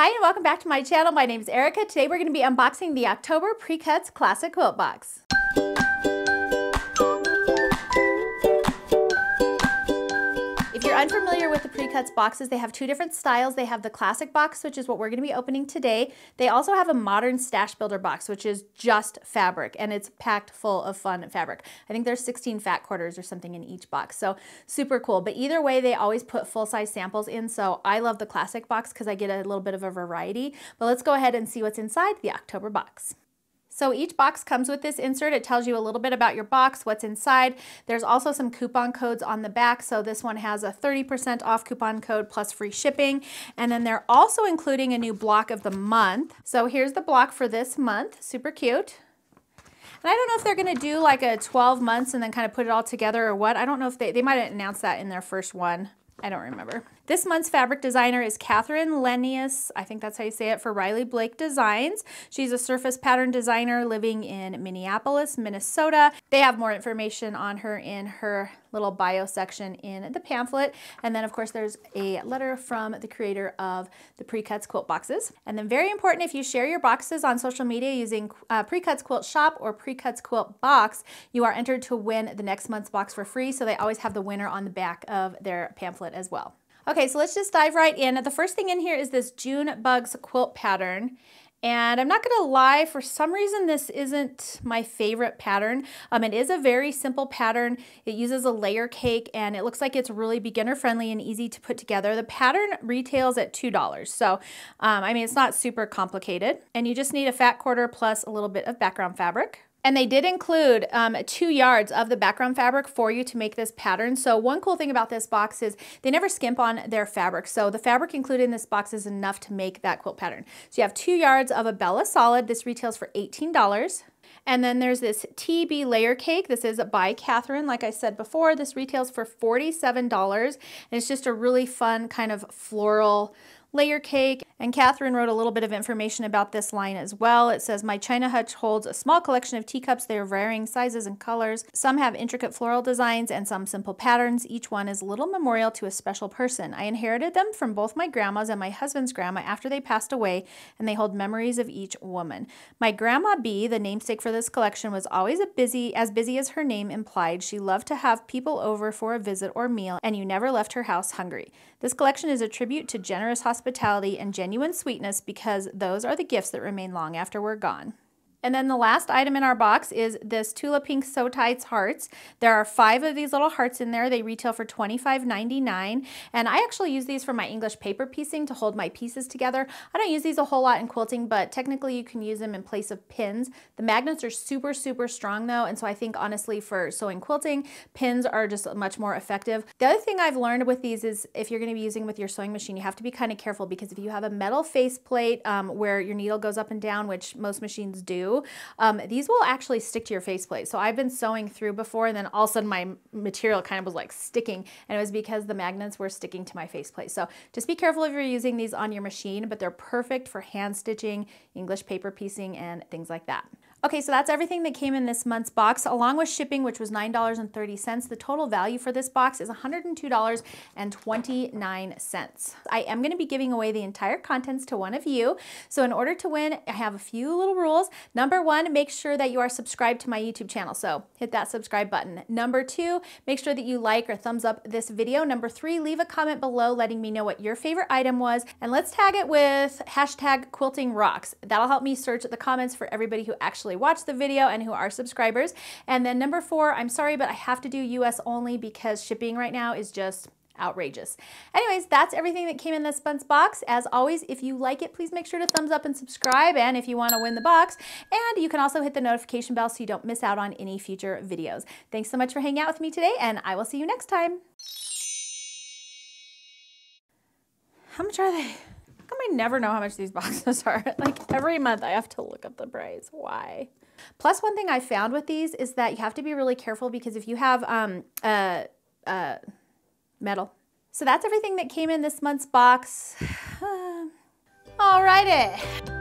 Hi and welcome back to my channel. My name is Erica. Today we're going to be unboxing the October Pre-Cuts Classic Quilt Box. unfamiliar with the pre-cuts boxes, they have two different styles. They have the classic box, which is what we're gonna be opening today. They also have a modern stash builder box, which is just fabric, and it's packed full of fun fabric. I think there's 16 fat quarters or something in each box, so super cool. But either way, they always put full-size samples in, so I love the classic box because I get a little bit of a variety. But let's go ahead and see what's inside the October box. So each box comes with this insert. It tells you a little bit about your box, what's inside. There's also some coupon codes on the back. So this one has a 30% off coupon code plus free shipping. And then they're also including a new block of the month. So here's the block for this month, super cute. And I don't know if they're going to do like a 12 months and then kind of put it all together or what. I don't know if they, they might announce that in their first one. I don't remember. This month's fabric designer is Catherine Lenius, I think that's how you say it, for Riley Blake Designs. She's a surface pattern designer living in Minneapolis, Minnesota. They have more information on her in her little bio section in the pamphlet. And then of course there's a letter from the creator of the Precuts Quilt Boxes. And then very important, if you share your boxes on social media using uh, Precuts Quilt Shop or Precuts Quilt Box, you are entered to win the next month's box for free. So they always have the winner on the back of their pamphlet as well. Okay, so let's just dive right in. The first thing in here is this June Bugs quilt pattern. And I'm not gonna lie, for some reason this isn't my favorite pattern. Um, it is a very simple pattern. It uses a layer cake and it looks like it's really beginner friendly and easy to put together. The pattern retails at $2. So, um, I mean, it's not super complicated. And you just need a fat quarter plus a little bit of background fabric. And they did include um, two yards of the background fabric for you to make this pattern. So one cool thing about this box is they never skimp on their fabric. So the fabric included in this box is enough to make that quilt pattern. So you have two yards of a Bella Solid. This retails for $18. And then there's this TB layer cake. This is by Catherine. Like I said before, this retails for $47. And it's just a really fun kind of floral layer cake. And Catherine wrote a little bit of information about this line as well. It says, my china hutch holds a small collection of teacups. They are varying sizes and colors. Some have intricate floral designs and some simple patterns. Each one is a little memorial to a special person. I inherited them from both my grandmas and my husband's grandma after they passed away, and they hold memories of each woman. My grandma B, the namesake for this collection, was always a busy, as busy as her name implied. She loved to have people over for a visit or meal, and you never left her house hungry. This collection is a tribute to generous hospitality hospitality, and genuine sweetness because those are the gifts that remain long after we're gone. And then the last item in our box is this Tula Pink So Tights Hearts. There are five of these little hearts in there. They retail for $25.99. And I actually use these for my English paper piecing to hold my pieces together. I don't use these a whole lot in quilting, but technically you can use them in place of pins. The magnets are super, super strong though. And so I think honestly for sewing quilting, pins are just much more effective. The other thing I've learned with these is if you're gonna be using with your sewing machine, you have to be kind of careful because if you have a metal face um, where your needle goes up and down, which most machines do, um, these will actually stick to your faceplate. So I've been sewing through before and then all of a sudden my material kind of was like sticking and it was because the magnets were sticking to my faceplate. So just be careful if you're using these on your machine, but they're perfect for hand stitching, English paper piecing, and things like that. Okay, so that's everything that came in this month's box, along with shipping, which was $9.30. The total value for this box is $102.29. I am gonna be giving away the entire contents to one of you. So in order to win, I have a few little rules. Number one, make sure that you are subscribed to my YouTube channel. So hit that subscribe button. Number two, make sure that you like or thumbs up this video. Number three, leave a comment below letting me know what your favorite item was. And let's tag it with hashtag quilting rocks. That'll help me search the comments for everybody who actually actually watch the video and who are subscribers. And then number four, I'm sorry, but I have to do US only because shipping right now is just outrageous. Anyways, that's everything that came in this Bunce box. As always, if you like it, please make sure to thumbs up and subscribe, and if you want to win the box. And you can also hit the notification bell so you don't miss out on any future videos. Thanks so much for hanging out with me today, and I will see you next time. How much are they? I never know how much these boxes are? like every month I have to look up the price, why? Plus one thing I found with these is that you have to be really careful because if you have um, uh, uh, metal. So that's everything that came in this month's box. All righty.